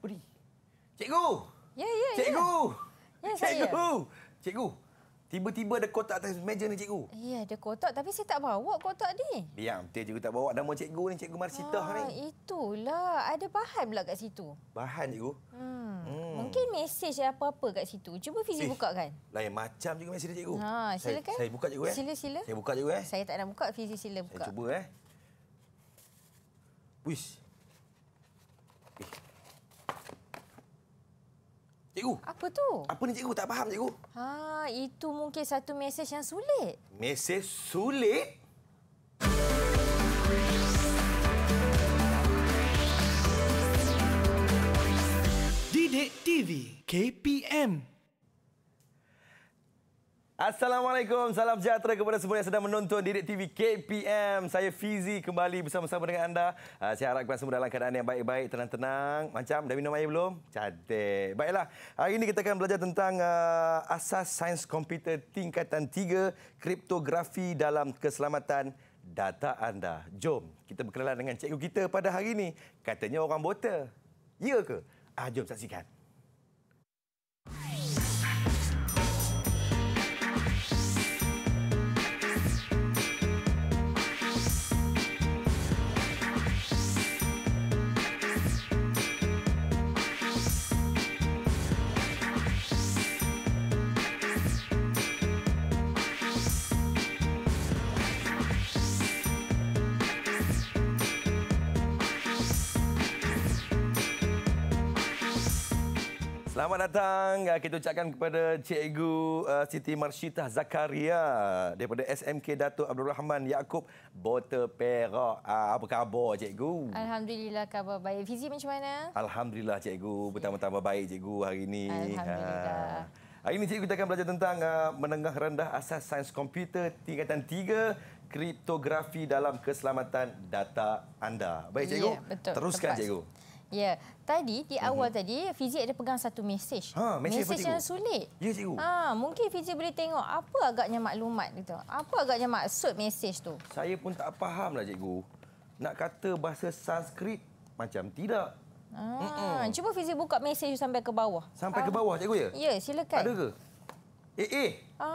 Apri. Cikgu. Ya, ya, ya. Cikgu. Ya, saya. Cikgu. Cikgu. Tiba-tiba ada kotak atas meja ni cikgu. Ya, ada kotak tapi saya tak bawa kotak ni. Biar, betul cikgu tak bawa. Nama cikgu ni, cikgu Marsitah ah, Itulah, ada bahan pula kat situ. Bahan cikgu? Hmm. hmm. Mungkin mesej apa-apa kat situ. Cuba Fizi eh, buka kan? Lain macam juga mesej cikgu. Ha, silakan. Saya, saya buka cikgu ya. Sila, sila. Saya buka cikgu ya. Saya tak nak buka, Fizi sila buka. Saya cuba eh. Wish. Eh, Cikgu. Apa tu? Apa ni cikgu? Tak faham cikgu. Ha, itu mungkin satu mesej yang sulit. Mesej sulit? Didik TV KPM Assalamualaikum, salam sejahtera kepada semua yang sedang menonton Didik TV KPM. Saya Fizi kembali bersama-sama dengan anda. Ah, saya harapkan semua dalam keadaan yang baik-baik, tenang-tenang. Macam, dah minum air belum? Cantik. Baiklah, hari ini kita akan belajar tentang uh, asas sains komputer tingkatan 3, kriptografi dalam keselamatan data anda. Jom, kita berkenalan dengan cikgu kita pada hari ini. Katanya orang botol. Ya ke? Ah, jom saksikan. Selamat datang. Ah, kita ucapkan kepada Cikgu ah, Siti Marsyitah Zakaria daripada SMK Datuk Abdul Rahman Yaakob Bota Perak. Ah, apa khabar, Cikgu? Alhamdulillah, khabar baik. Fizik macam mana? Alhamdulillah, Cikgu. Pertama-tama baik, Cikgu, hari ini. Alhamdulillah. Hari ini, Cikgu, kita akan belajar tentang uh, menengah rendah asas sains komputer tingkatan 3 kriptografi dalam keselamatan data anda. Baik, ya, Cikgu. Ya, Teruskan, Lepas. Cikgu. Ya, tadi di mhm. awal uh-huh. tadi Fizi ada pegang satu mesej. Ha, mesej, mesej yang sulit. Ya, cikgu. Ha, mungkin Fizi boleh tengok apa agaknya maklumat itu. Apa agaknya maksud mesej tu? Saya pun tak fahamlah cikgu. Nak kata bahasa Sanskrit macam tidak. Ha, cuba Fizi buka mesej sampai ke bawah. Sampai ha. ke bawah cikgu ya? Ya, silakan. Ada ke? Eh, eh. Ha.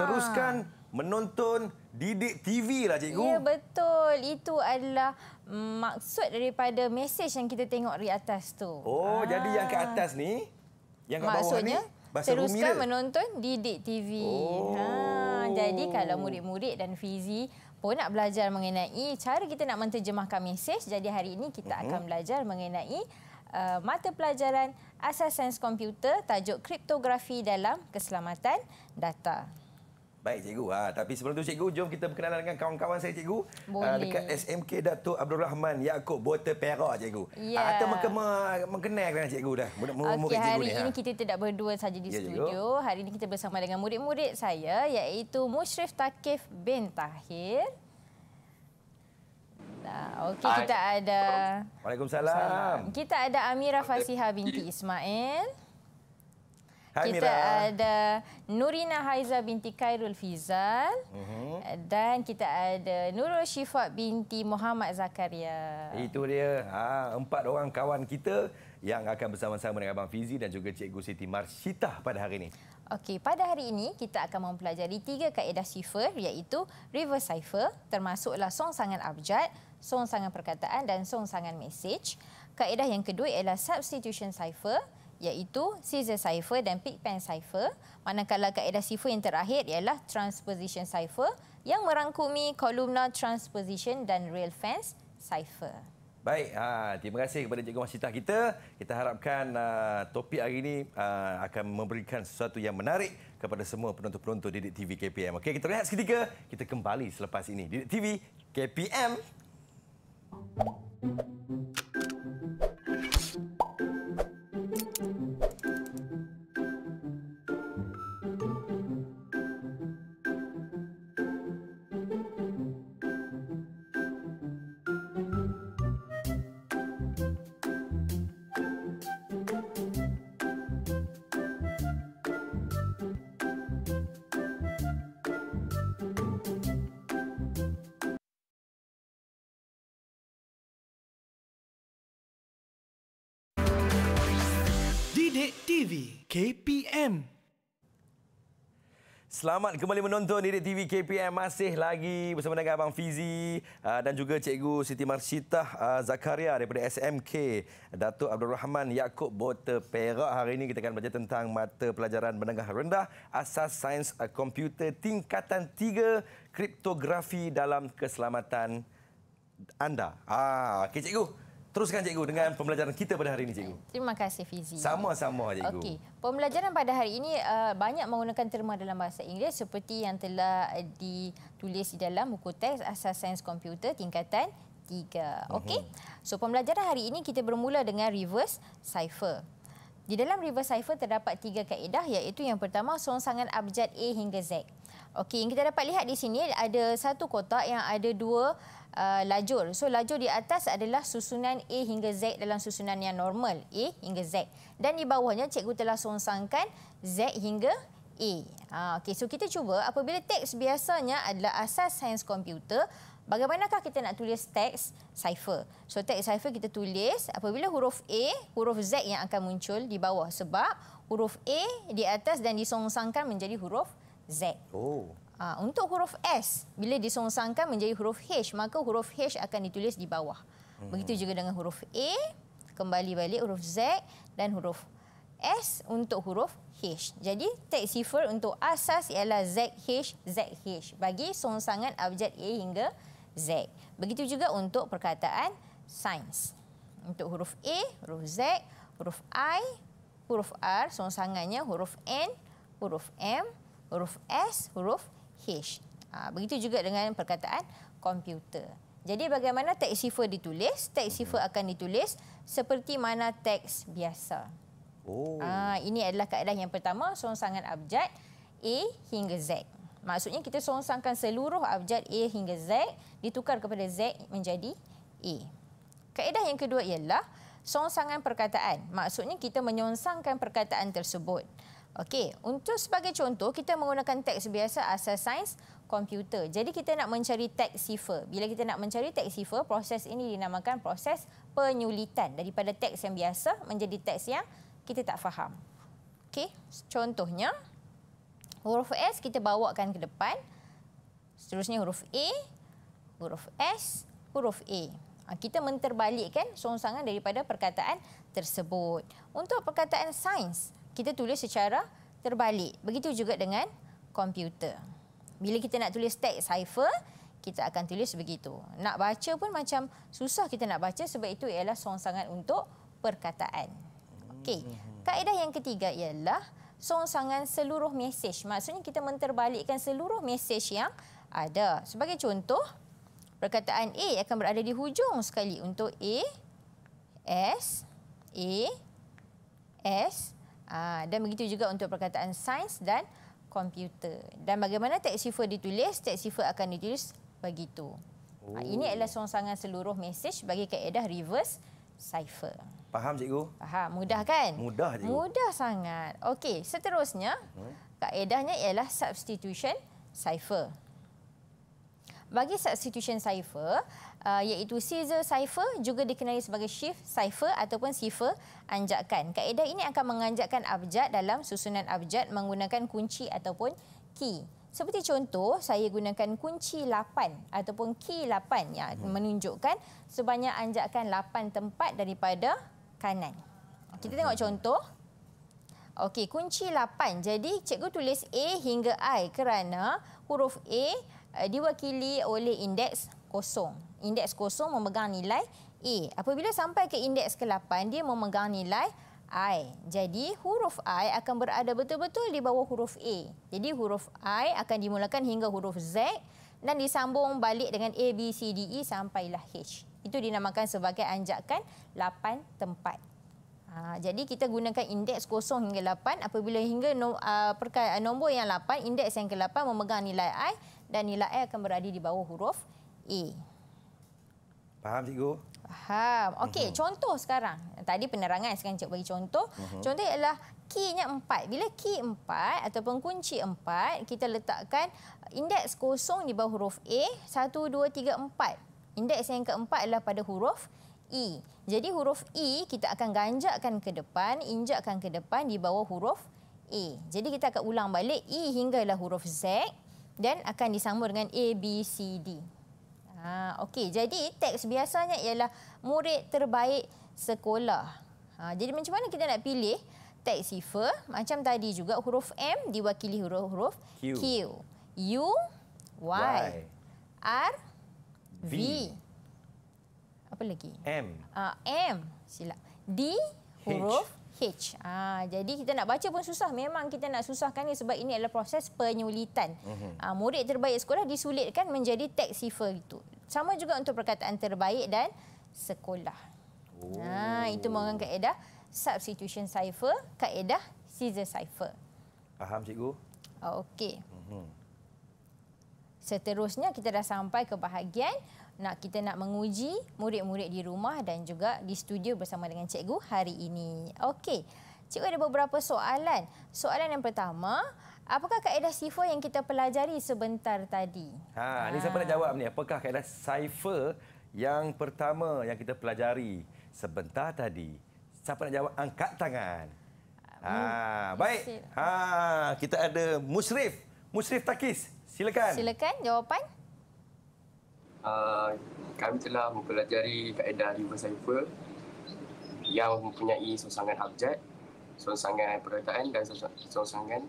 Teruskan menonton didik TV lah cikgu. Ya betul. Itu adalah mm, maksud daripada mesej yang kita tengok di atas tu. Oh, Aa. Ah. jadi yang ke atas ni yang kat bawah ni Bahasa Teruskan Rumi menonton Didik TV. Oh. Ha, jadi kalau murid-murid dan Fizi pun nak belajar mengenai cara kita nak menterjemahkan mesej, jadi hari ini kita uh-huh. akan belajar mengenai uh, mata pelajaran Asas Sains Komputer, tajuk kriptografi dalam keselamatan data. Baik cikgu. Ha, tapi sebelum tu cikgu, jom kita berkenalan dengan kawan-kawan saya cikgu. Ha, dekat SMK Datuk Abdul Rahman Yaakob Bota Perak cikgu. Ha, ya. Yeah. Ha, atau mengenal dengan cikgu dah. Murid -murid okay, cikgu hari ini ha. kita tidak berdua saja di ya, studio. Cikgu. Hari ini kita bersama dengan murid-murid saya iaitu Mushrif Takif bin Tahir. Nah, okay, kita ada... Waalaikumsalam. Kita ada Amira Fasihah binti Ismail. Kita Mira. ada Nurina Haiza binti Khairul Fizal uh mhm. -huh. dan kita ada Nurul Shifat binti Muhammad Zakaria. Itu dia ha, empat orang kawan kita yang akan bersama-sama dengan Abang Fizi dan juga Cikgu Siti Marsita pada hari ini. Okey, pada hari ini kita akan mempelajari tiga kaedah sifar iaitu reverse cipher termasuklah song sangan abjad, song sangan perkataan dan song sangan message. Kaedah yang kedua ialah substitution cipher iaitu scissor cipher dan pig pen cipher. Manakala kaedah sifu yang terakhir ialah transposition cipher yang merangkumi columnar transposition dan real fence cipher. Baik, ha, terima kasih kepada Cikgu Masita kita. Kita harapkan ha, topik hari ini ha, akan memberikan sesuatu yang menarik kepada semua penonton-penonton Didik TV KPM. Okey, kita lihat seketika. Kita kembali selepas ini. Didik TV KPM. Thank you. KPM. Selamat kembali menonton Didik TV KPM masih lagi bersama dengan Abang Fizi ah, dan juga Cikgu Siti Marsyita ah, Zakaria daripada SMK Datuk Abdul Rahman Yaakob Bota Perak. Hari ini kita akan belajar tentang mata pelajaran menengah rendah Asas Sains ah, Komputer Tingkatan 3 Kriptografi dalam Keselamatan anda. Ah, okay, cikgu. Teruskan cikgu dengan pembelajaran kita pada hari ini cikgu. Terima kasih Fizi. Sama-sama cikgu. Okey. Pembelajaran pada hari ini uh, banyak menggunakan terma dalam bahasa Inggeris seperti yang telah eh, ditulis di dalam buku teks Asas Sains Komputer tingkatan 3. Okey. Mhm. So pembelajaran hari ini kita bermula dengan reverse cipher. Di dalam reverse cipher terdapat tiga kaedah iaitu yang pertama songsangan abjad A hingga Z. Okey, yang kita dapat lihat di sini ada satu kotak yang ada dua uh, lajur. So lajur di atas adalah susunan A hingga Z dalam susunan yang normal, A hingga Z. Dan di bawahnya cikgu telah songsangkan Z hingga A. Ha, Okey, so kita cuba apabila teks biasanya adalah asas sains komputer, bagaimanakah kita nak tulis teks cipher? So teks cipher kita tulis apabila huruf A, huruf Z yang akan muncul di bawah sebab huruf A di atas dan disongsangkan menjadi huruf Z. Oh. Ha, untuk huruf S, bila disongsangkan menjadi huruf H, maka huruf H akan ditulis di bawah. Hmm. Begitu juga dengan huruf A, kembali balik huruf Z dan huruf S untuk huruf H. Jadi, teks sifar untuk asas ialah Z H Z H bagi songsangan abjad A hingga Z. Begitu juga untuk perkataan sains. Untuk huruf A, huruf Z, huruf I, huruf R, songsangannya huruf N, huruf M, huruf S, huruf H. Ha, begitu juga dengan perkataan komputer. Jadi bagaimana teks sifar ditulis? Teks sifar mhm. akan ditulis seperti mana teks biasa. Oh. Ha, ini adalah kaedah yang pertama, songsangan abjad A hingga Z. Maksudnya kita songsangkan seluruh abjad A hingga Z, ditukar kepada Z menjadi A. Kaedah yang kedua ialah songsangan perkataan. Maksudnya kita menyongsangkan perkataan tersebut. Okey, untuk sebagai contoh kita menggunakan teks biasa asal sains komputer. Jadi kita nak mencari teks sifar. Bila kita nak mencari teks sifar, proses ini dinamakan proses penyulitan daripada teks yang biasa menjadi teks yang kita tak faham. Okey, contohnya huruf S kita bawakan ke depan. Seterusnya huruf A, huruf S, huruf A. Ah, kita menterbalikkan songsangan daripada perkataan tersebut. Untuk perkataan sains, kita tulis secara terbalik. Begitu juga dengan komputer. Bila kita nak tulis teks cipher, kita akan tulis begitu. Nak baca pun macam susah kita nak baca sebab itu ialah songsangan untuk perkataan. Okey. Mhm. Kaedah yang ketiga ialah songsangan seluruh mesej. Maksudnya kita menterbalikkan seluruh mesej yang ada. Sebagai contoh, perkataan A akan berada di hujung sekali untuk A, S, A, S, Ah, dan begitu juga untuk perkataan sains dan komputer. Dan bagaimana teks sifar ditulis, teks sifar akan ditulis begitu. Ah, oh. Ini adalah songsangan seluruh mesej bagi kaedah reverse cipher. Faham cikgu? Faham. Mudah kan? Mudah cikgu. Mudah sangat. Okey, seterusnya hmm. kaedahnya ialah substitution cipher bagi substitution cipher uh, iaitu scissor cipher juga dikenali sebagai shift cipher ataupun cipher anjakan. Kaedah ini akan menganjakkan abjad dalam susunan abjad menggunakan kunci ataupun key. Seperti contoh, saya gunakan kunci 8 ataupun key 8 yang hmm. menunjukkan sebanyak anjakan 8 tempat daripada kanan. Kita tengok hmm. contoh. Okey, kunci 8. Jadi, cikgu tulis A hingga I kerana huruf A Eh, diwakili oleh indeks kosong. Indeks kosong memegang nilai A. Apabila sampai ke indeks ke-8, dia memegang nilai I. Jadi huruf I akan berada betul-betul di bawah huruf A. Jadi huruf I akan dimulakan hingga huruf Z dan disambung balik dengan A, B, C, D, E sampailah H. Itu dinamakan sebagai anjakan 8 tempat. Ha, jadi kita gunakan indeks kosong hingga 8. Apabila hingga no, uh, perkara, nombor yang 8, indeks yang ke-8 memegang nilai I dan nilai A akan berada di bawah huruf A. Faham, Cikgu? Faham. Okey, uh-huh. contoh sekarang. Tadi penerangan, sekarang Cikgu bagi contoh. Uh-huh. Contoh ialah keynya empat. Bila key empat ataupun kunci empat, kita letakkan indeks kosong di bawah huruf A, satu, dua, tiga, empat. Indeks yang keempat adalah pada huruf E. Jadi huruf E kita akan ganjakkan ke depan, injakkan ke depan di bawah huruf A. Jadi kita akan ulang balik E hinggalah huruf Z dan akan disambung dengan A, B, C, D. Ha, Okey, jadi teks biasanya ialah murid terbaik sekolah. Ha, jadi macam mana kita nak pilih teks sifar? Macam tadi juga huruf M diwakili huruf-huruf Q. Q, U, Y, y. R, v. v. Apa lagi? M. Uh, M, silap. D, huruf H. H. Ha, jadi kita nak baca pun susah. Memang kita nak susahkan ni sebab ini adalah proses penyulitan. Ha, murid terbaik sekolah disulitkan menjadi teks sifar itu. Sama juga untuk perkataan terbaik dan sekolah. Ah, oh. Ha, itu mengenang kaedah substitution cipher, kaedah Caesar cipher. Faham cikgu? Oh, okey. Mhm. Seterusnya kita dah sampai ke bahagian nak kita nak menguji murid-murid di rumah dan juga di studio bersama dengan cikgu hari ini. Okey. Cikgu ada beberapa soalan. Soalan yang pertama, apakah kaedah sifar yang kita pelajari sebentar tadi? Ha, ha. ni siapa nak jawab ni? Apakah kaedah sifar yang pertama yang kita pelajari sebentar tadi? Siapa nak jawab angkat tangan? Ah, ha, baik. Ha, kita ada Musrif. Musrif Takis. Silakan. Silakan jawapan. Ah, kami telah mempelajari kaedah reverse cipher yang mempunyai sosangan abjad, sosangan perkataan dan sosangan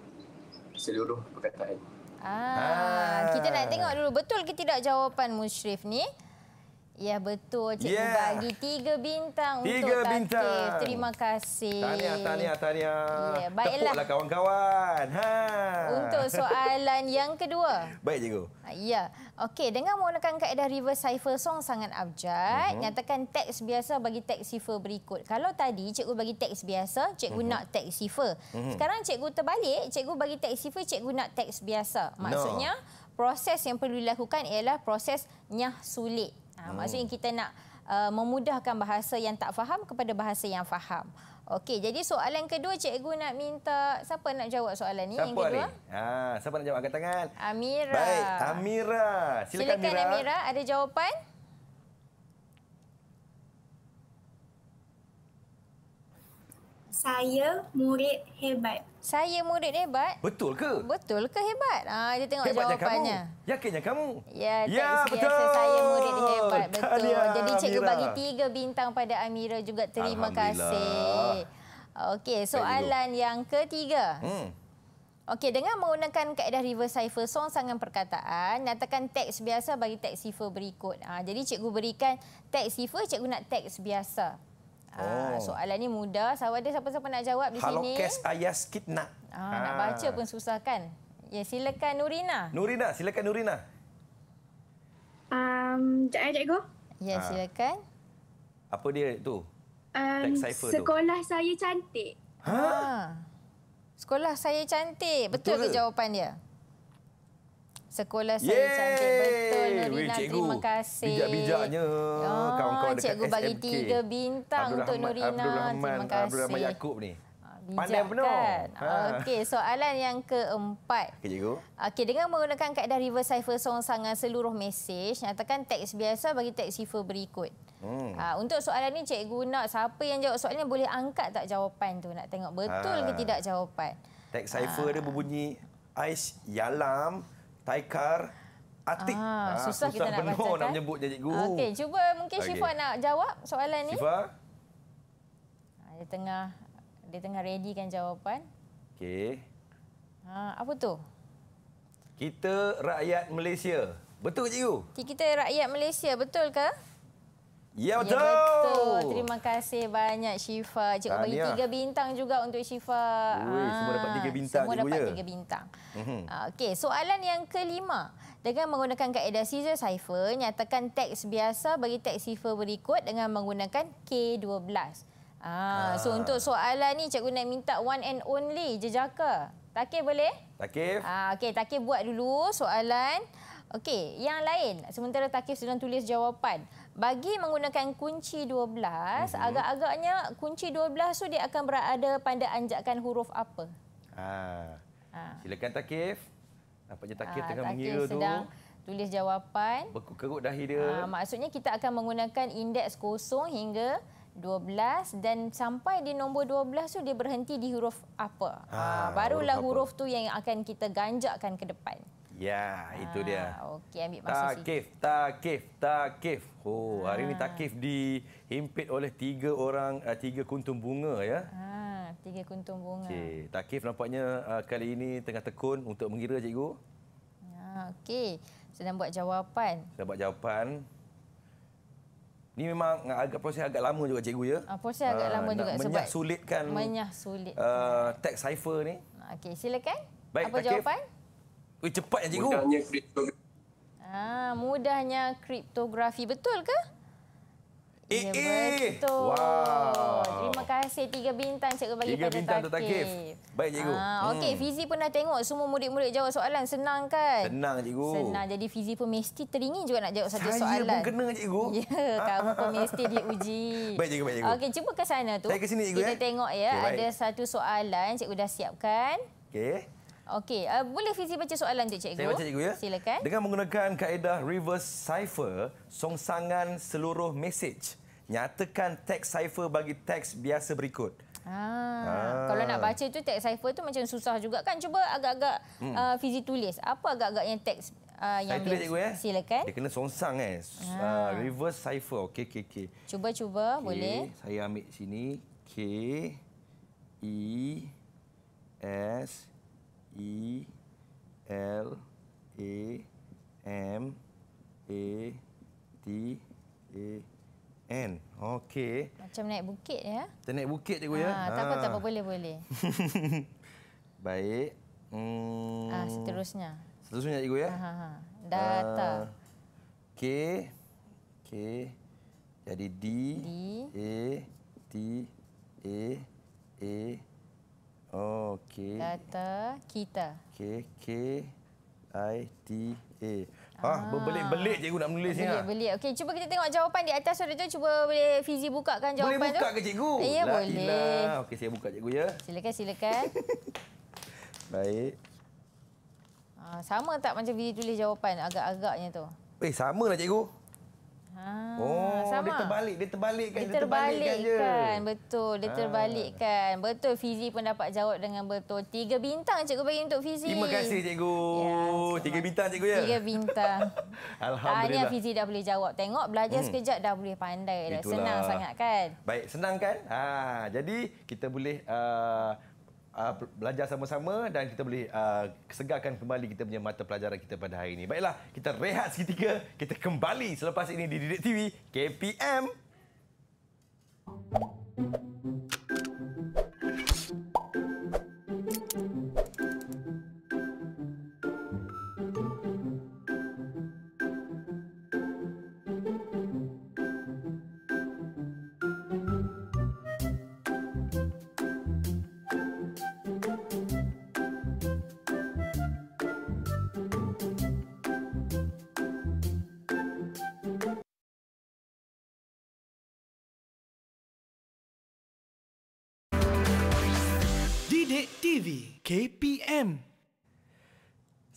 seluruh perkataan. Ah, ah, kita nak ah. tengok dulu betul ke tidak jawapan Mushrif ni. Ya betul Cikgu yeah. bagi tiga bintang tiga untuk bintang. Tatif. Terima kasih. Tahniah, tahniah, tahniah. Yeah, ya, baiklah. Lah kawan-kawan. Ha. Untuk soalan yang kedua. Baik Cikgu. Ha, ya. Okey, dengan menggunakan kaedah reverse cipher song sangat abjad, uh mhm. -huh. nyatakan teks biasa bagi teks cipher berikut. Kalau tadi Cikgu bagi teks biasa, Cikgu uh mhm. -huh. nak teks cipher. Uh mhm. -huh. Sekarang Cikgu terbalik, Cikgu bagi teks cipher, Cikgu nak teks biasa. Maksudnya... No. Proses yang perlu dilakukan ialah proses nyah sulit. Ha, hmm. Maksudnya kita nak uh, memudahkan bahasa yang tak faham kepada bahasa yang faham. Okey, jadi soalan kedua cikgu nak minta siapa nak jawab soalan ni? Siapa yang kedua? Ha, siapa nak jawab angkat tangan? Amira. Baik, Amira. Silakan, Silakan Amira. Amira, ada jawapan? saya murid hebat. Saya murid hebat? Betul ke? Betul ke hebat? Ah, ha, dia tengok hebat jawapannya. Kamu? Yakinnya kamu? Ya, ya betul. saya murid hebat. Betul. Talia, Jadi cikgu Amira. bagi tiga bintang pada Amira juga. Terima kasih. Okey, soalan yang ketiga. Hmm. Okey, dengan menggunakan kaedah reverse cipher song sangan perkataan, nyatakan teks biasa bagi teks cipher berikut. Ha, jadi cikgu berikan teks cipher, cikgu nak teks biasa. Ah, oh. Soalan ni mudah. Sawada siapa-siapa nak jawab di Halo sini. Halokes ayas kitna. Ah, ah. Nak baca pun susah kan? Ya, silakan Nurina. Nurina, silakan Nurina. Um, cik ayah, eh, cikgu. Ya, ah. silakan. Apa dia tu? Um, sekolah tu. saya cantik. Ha? Ah. Sekolah saya cantik. Betul, Betul ke jawapan dia? Sekolah saya Yeay! cantik. Betul, Nurina. Terima kasih. Bijak-bijaknya oh, kawan-kawan Cikgu SMK. bagi tiga bintang Abdul untuk Rahman, Nurina. Abdul Rahman, terima kasih. Abdul Rahman Yaakob ni. Bijak ah, Pandai kan? Ha. Okey, soalan yang keempat. Okey, cikgu. Okey, dengan menggunakan kaedah reverse cipher song songsangan seluruh mesej, nyatakan teks biasa bagi teks cipher berikut. Hmm. Ha, untuk soalan ni cikgu nak siapa yang jawab soalan ni boleh angkat tak jawapan tu nak tengok betul ha. ke ah. tidak jawapan. Teks cipher ha. dia berbunyi ais yalam Taikar Atik. Ah, susah, susah kita nak baca. Susah nak eh? menyebut je cikgu. Okey, cuba mungkin okay. Syifa nak jawab soalan ni. Syifa. Ah, dia tengah dia tengah ready kan jawapan. Okey. Ha, apa tu? Kita rakyat Malaysia. Betul ke? cikgu? Kita rakyat Malaysia, betul ke? Ya, ya betul. ya betul. Terima kasih banyak Syifa. Cikgu bagi tiga bintang juga untuk Syifa. Ui, ah, semua dapat tiga bintang. Semua dapat ya. tiga bintang. Mm -hmm. Okey, soalan yang kelima. Dengan menggunakan kaedah Caesar cipher, nyatakan teks biasa bagi teks cipher berikut dengan menggunakan K12. Ah, ah. So ah. untuk soalan ni cikgu nak minta one and only jejaka. Takif boleh? Takif. Ah, Okey, Takif buat dulu soalan. Okey, yang lain. Sementara Takif sedang tulis jawapan bagi menggunakan kunci 12 mm -hmm. agak-agaknya kunci 12 tu dia akan berada pada anjakan huruf apa ha, ha. silakan takif nampaknya takif ha, tengah takif mengira sedang. tu Tulis jawapan. Berkerut dahi dia. Ha, maksudnya kita akan menggunakan indeks kosong hingga 12. Dan sampai di nombor 12 tu dia berhenti di huruf apa. Ha, barulah huruf, apa? tu yang akan kita ganjakkan ke depan. Ya, itu dia. Ah, okey, ambil masa takif, sini. Takif, takif, takif. Oh, ha. hari ini takif ah. dihimpit oleh tiga orang, uh, tiga kuntum bunga ya. Ha, tiga kuntum bunga. Okey, takif nampaknya uh, kali ini tengah tekun untuk mengira cikgu. Ha, okey. Sedang buat jawapan. Sedang buat jawapan. Ini memang agak proses agak lama juga cikgu ya. Ah, proses agak uh, lama juga menyah sebab sulitkan menyah sulit. Uh, teks cipher ni. Okey, silakan. Baik, Apa takif. jawapan? Weh, cepatnya cikgu. Mudahnya kriptografi. Ah, mudahnya kriptografi. Betul ke? Eh, ya, eh, betul. Wow. Terima kasih tiga bintang cikgu bagi tiga pada takif. takif. Baik cikgu. Ah, hmm. Okey, Fizi pun dah tengok semua murid-murid jawab soalan. Senang kan? Senang cikgu. Senang. Jadi Fizi pun mesti teringin juga nak jawab satu soalan. Saya pun kena cikgu. Ya, kamu pun mesti diuji. Baik cikgu, baik cikgu. Okey, cuba ke sana tu. Saya ke sini cikgu. Kita ya? tengok ya, okay, ada satu soalan cikgu dah siapkan. Okey. Okey, uh, boleh Fizi baca soalan tu cikgu? Saya baca cikgu ya. Silakan. Dengan menggunakan kaedah reverse cipher, songsangan seluruh message. Nyatakan teks cipher bagi teks biasa berikut. Ah, ah. kalau nak ah. baca tu teks cipher tu macam susah juga kan. Cuba agak-agak hmm. uh, Fizi tulis. Apa agak-agak yang teks uh, yang tulis cikgu ya? Silakan. Dia kena songsang eh. Ah. Uh, reverse cipher. Okey, okey, okey. Cuba cuba, okay. boleh. Saya ambil sini. K E S E L A M A T A e N. Okey. Macam naik bukit ya. Kita naik bukit cikgu ya. Ha, tak apa, ha. tak apa. Boleh, boleh. Baik. Hmm. Ah, seterusnya. Seterusnya cikgu ya. Ha, ah, ah, ha. Data. Uh, K. K. Jadi D. D. A. T. A. A. Oh, K. Data kita. K, K, I, T, A. Ah, ah berbelit-belit cikgu nak menulis ni. Ah. berbelit Okey, cuba kita tengok jawapan di atas surat tu. Cuba boleh Fizi bukakan jawapan tu. Boleh buka tu. ke cikgu? Eh, ya, lah, boleh. Okey, saya buka cikgu ya. Silakan, silakan. Baik. Ah, sama tak macam Fizi tulis jawapan agak-agaknya tu? Eh, sama lah cikgu. Ha, oh, sama. dia terbalik, dia terbalikkan, dia terbalikkan, dia terbalikkan Betul, dia ha. terbalikkan. Betul, Fizi pun dapat jawab dengan betul. Tiga bintang cikgu bagi untuk Fizi. Terima kasih cikgu. Ya, Tiga bintang cikgu ya. Tiga bintang. Alhamdulillah. Tanya Fizi dah boleh jawab. Tengok, belajar hmm. sekejap dah boleh pandai. Itulah. Senang sangat kan? Baik, senang kan? Ah, jadi, kita boleh... Uh, uh, belajar sama-sama dan kita boleh uh, segarkan kembali kita punya mata pelajaran kita pada hari ini. Baiklah, kita rehat seketika. Kita kembali selepas ini di Didik TV KPM. Thank you. Didik TV KPM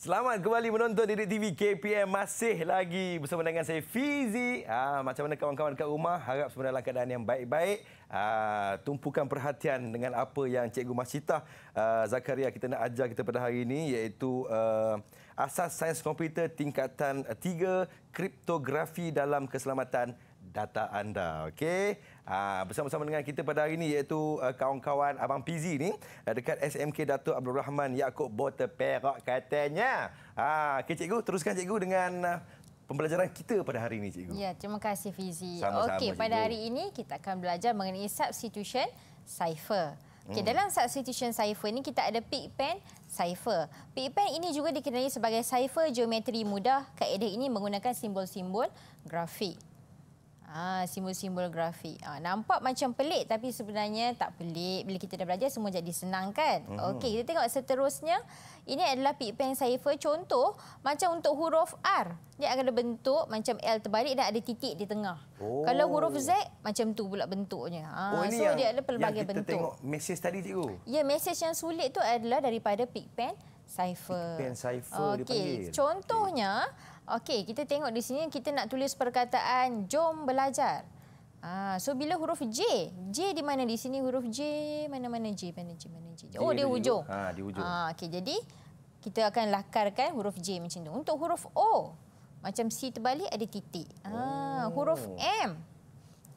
Selamat kembali menonton Didik TV KPM Masih lagi bersama dengan saya Fizi ha, Macam mana kawan-kawan dekat rumah Harap semua dalam keadaan yang baik-baik ha, Tumpukan perhatian dengan apa yang Cikgu Masjidah uh, ah, Zakaria kita nak ajar kita pada hari ini Iaitu uh, Asas Sains Komputer Tingkatan 3 Kriptografi dalam Keselamatan Data Anda Okey Ha, bersama-sama dengan kita pada hari ini iaitu uh, kawan-kawan Abang Pizi ni uh, dekat SMK Datuk Abdul Rahman Yaakob Botter Perak katanya. Ha, okay, cikgu teruskan cikgu dengan uh, pembelajaran kita pada hari ini cikgu. Ya, terima kasih Fizi. Okey, pada hari ini kita akan belajar mengenai substitution cipher. Okey, hmm. dalam substitution cipher ini kita ada pick pen cipher. Pick pen ini juga dikenali sebagai cipher geometri mudah. Kaedah ini menggunakan simbol-simbol grafik simbol-simbol grafik. Ha, nampak macam pelik tapi sebenarnya tak pelik. Bila kita dah belajar semua jadi senang kan? Uh-huh. Okey, kita tengok seterusnya. Ini adalah pipen cipher contoh macam untuk huruf R. Dia akan ada bentuk macam L terbalik dan ada titik di tengah. Oh. Kalau huruf Z macam tu pula bentuknya. Ha, oh, ini so yang, dia ada pelbagai yang kita bentuk. Kita tengok message tadi cikgu. Ya, message yang sulit tu adalah daripada pipen cipher. Pipen cipher okay. Okey, contohnya okay. Okey, kita tengok di sini kita nak tulis perkataan jom belajar. Ah, so bila huruf J, J di mana di sini huruf J mana mana J mana J mana J. oh, dia hujung. Ha, di hujung. Ah, okey. Jadi kita akan lakarkan huruf J macam tu. Untuk huruf O, macam C terbalik ada titik. Ah, oh. huruf M.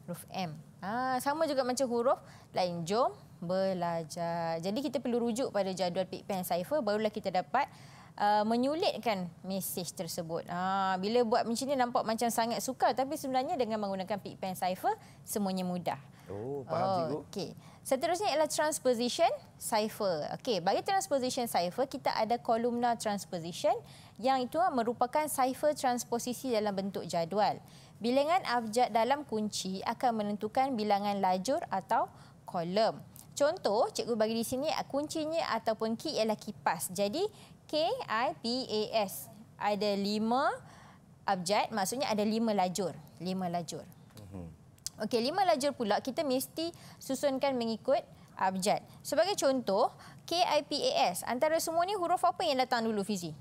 Huruf M. Ah, sama juga macam huruf lain jom belajar. Jadi kita perlu rujuk pada jadual Big Pen Cipher barulah kita dapat uh, menyulitkan mesej tersebut. Ha, bila buat macam ni nampak macam sangat sukar tapi sebenarnya dengan menggunakan pick pen cipher semuanya mudah. Oh, faham oh, cikgu. Okey. Seterusnya ialah transposition cipher. Okey, bagi transposition cipher kita ada columnar transposition yang itu merupakan cipher transposisi dalam bentuk jadual. Bilangan abjad dalam kunci akan menentukan bilangan lajur atau kolom. Contoh, cikgu bagi di sini kuncinya ataupun key ialah kipas. Jadi, K I P A S Ada lima abjad, maksudnya ada lima lajur. Lima lajur. Mhm. Okey, lima lajur pula kita mesti susunkan mengikut abjad. Sebagai contoh, K I P A S Antara semua ni huruf apa yang datang dulu, Fizi?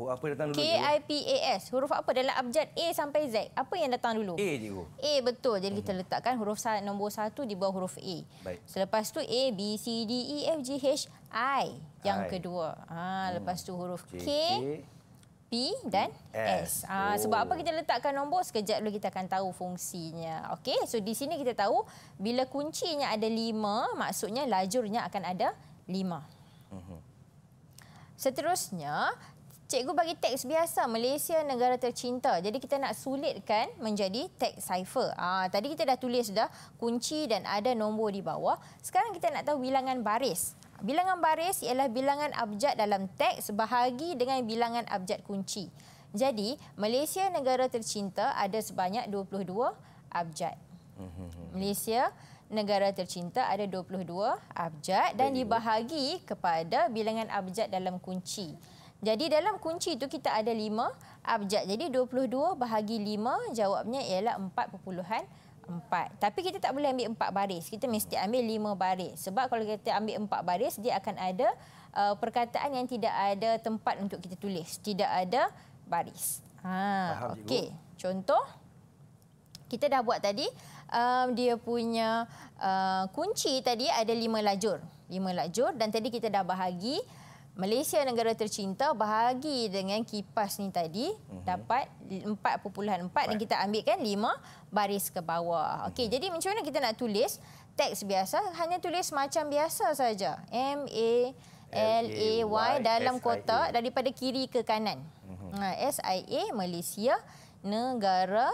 Oh, apa datang dulu? K-I-P-A-S. Huruf apa? Dalam abjad A sampai Z. Apa yang datang dulu? A, cikgu. A, betul. Jadi kita mhm. letakkan huruf nombor satu di bawah huruf A. Baik. Selepas tu A, B, C, D, E, F, G, H, I. Yang I. kedua. Ha, hmm. lepas tu huruf J, K, P dan S. S. Ha, oh. Sebab apa oh. kita letakkan nombor? Sekejap dulu kita akan tahu fungsinya. Okey, so di sini kita tahu bila kuncinya ada lima, maksudnya lajurnya akan ada lima. Mhm. Seterusnya, Cikgu bagi teks biasa Malaysia negara tercinta. Jadi kita nak sulitkan menjadi teks cipher. Ah tadi kita dah tulis dah kunci dan ada nombor di bawah. Sekarang kita nak tahu bilangan baris. Bilangan baris ialah bilangan abjad dalam teks bahagi dengan bilangan abjad kunci. Jadi Malaysia negara tercinta ada sebanyak 22 abjad. Malaysia negara tercinta ada 22 abjad dan dibahagi kepada bilangan abjad dalam kunci. Jadi dalam kunci itu kita ada 5 abjad. Jadi 22 bahagi 5 jawabnya ialah 4 perpuluhan empat. Tapi kita tak boleh ambil empat baris. Kita mesti ambil lima baris. Sebab kalau kita ambil empat baris, dia akan ada uh, perkataan yang tidak ada tempat untuk kita tulis. Tidak ada baris. Ha, okay. Contoh, kita dah buat tadi, um, dia punya uh, kunci tadi ada lima lajur. lima lajur dan tadi kita dah bahagi Malaysia negara tercinta bahagi dengan kipas ni tadi mm -hmm. dapat 4.4 dan kita kan 5 baris ke bawah. Okey, mm -hmm. jadi macam mana kita nak tulis teks biasa? Hanya tulis macam biasa saja. M A L A Y dalam kotak daripada kiri ke kanan. Mm -hmm. S I A Malaysia negara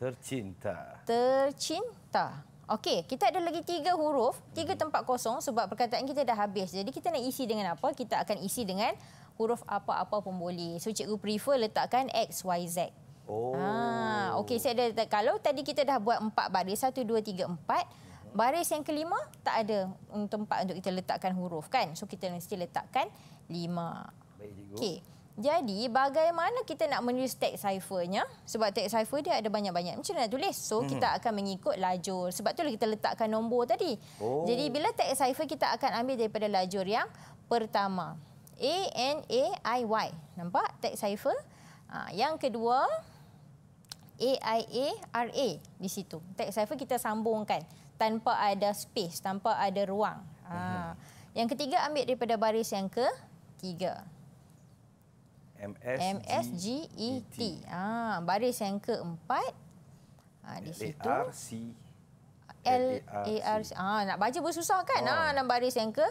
tercinta. Tercinta. Okey, kita ada lagi tiga huruf, tiga tempat kosong sebab perkataan kita dah habis. Jadi kita nak isi dengan apa? Kita akan isi dengan huruf apa-apa pun boleh. So cikgu prefer letakkan X, Y, Z. Oh. Ah, Okey, saya ada, kalau tadi kita dah buat empat baris, satu, dua, tiga, empat. Baris yang kelima tak ada tempat untuk kita letakkan huruf kan? So kita mesti letakkan lima. Okey. Jadi bagaimana kita nak menulis teks cipher Sebab teks cipher dia ada banyak-banyak. Macam mana nak tulis? So hmm. kita akan mengikut lajur. Sebab itulah kita letakkan nombor tadi. Oh. Jadi bila teks cipher kita akan ambil daripada lajur yang pertama. A N A I Y. Nampak teks cipher? Ha, yang kedua A I A R A di situ. Teks cipher kita sambungkan tanpa ada space, tanpa ada ruang. Ha. Hmm. Yang ketiga ambil daripada baris yang ke tiga. MSGET. MSGET. Ah, baris yang keempat. Ah, di situ. l a r Ah, nak baca pun susah kan? Oh. Ah, dan ah, baris yang ke